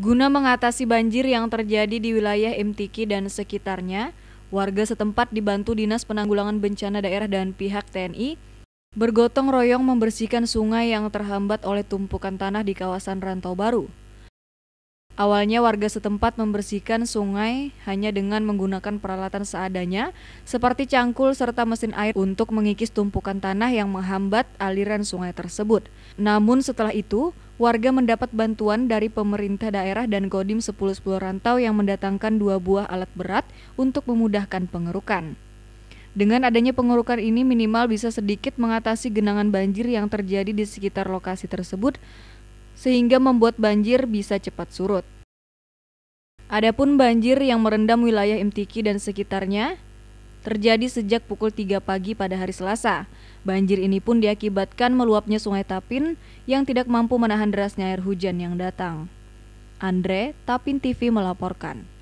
Guna mengatasi banjir yang terjadi di wilayah MTQ dan sekitarnya, warga setempat dibantu Dinas Penanggulangan Bencana Daerah dan pihak TNI bergotong royong membersihkan sungai yang terhambat oleh tumpukan tanah di kawasan Rantau Baru. Awalnya warga setempat membersihkan sungai hanya dengan menggunakan peralatan seadanya seperti cangkul serta mesin air untuk mengikis tumpukan tanah yang menghambat aliran sungai tersebut. Namun setelah itu, warga mendapat bantuan dari pemerintah daerah dan Kodim 1010 Rantau yang mendatangkan dua buah alat berat untuk memudahkan pengerukan. Dengan adanya pengerukan ini minimal bisa sedikit mengatasi genangan banjir yang terjadi di sekitar lokasi tersebut sehingga membuat banjir bisa cepat surut. Adapun banjir yang merendam wilayah Imtiki dan sekitarnya terjadi sejak pukul 3 pagi pada hari Selasa. Banjir ini pun diakibatkan meluapnya Sungai Tapin yang tidak mampu menahan derasnya air hujan yang datang. Andre Tapin TV melaporkan.